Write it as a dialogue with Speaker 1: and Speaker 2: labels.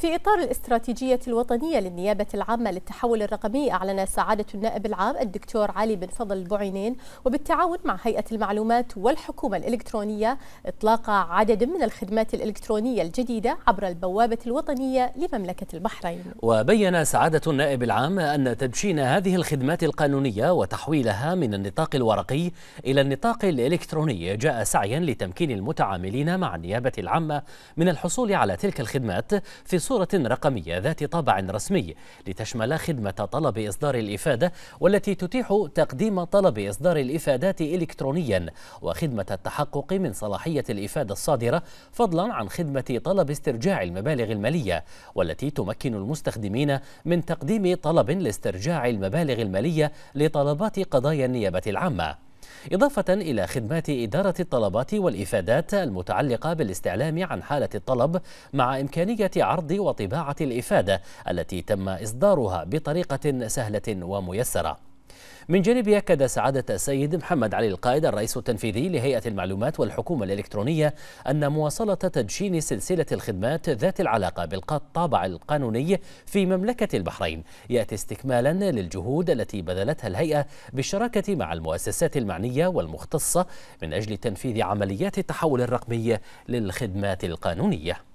Speaker 1: في إطار الاستراتيجية الوطنية للنيابة العامة للتحول الرقمي أعلن سعادة النائب العام الدكتور علي بن فضل البعينين وبالتعاون مع هيئة المعلومات والحكومة الإلكترونية إطلاق عدد من الخدمات الإلكترونية الجديدة عبر البوابة الوطنية لمملكة البحرين
Speaker 2: وبين سعادة النائب العام أن تدشين هذه الخدمات القانونية وتحويلها من النطاق الورقي إلى النطاق الإلكتروني جاء سعيا لتمكين المتعاملين مع النيابة العامة من الحصول على تلك الخدمات في بصورة رقمية ذات طابع رسمي لتشمل خدمة طلب إصدار الإفادة والتي تتيح تقديم طلب إصدار الإفادات إلكترونيا وخدمة التحقق من صلاحية الإفادة الصادرة فضلا عن خدمة طلب استرجاع المبالغ المالية والتي تمكن المستخدمين من تقديم طلب لاسترجاع المبالغ المالية لطلبات قضايا النيابة العامة إضافة إلى خدمات إدارة الطلبات والإفادات المتعلقة بالاستعلام عن حالة الطلب مع إمكانية عرض وطباعة الإفادة التي تم إصدارها بطريقة سهلة وميسرة من جانبه أكد سعادة السيد محمد علي القائد الرئيس التنفيذي لهيئة المعلومات والحكومة الإلكترونية أن مواصلة تدشين سلسلة الخدمات ذات العلاقة بالطابع القانوني في مملكة البحرين يأتي استكمالا للجهود التي بذلتها الهيئة بالشراكة مع المؤسسات المعنية والمختصة من أجل تنفيذ عمليات التحول الرقمي للخدمات القانونية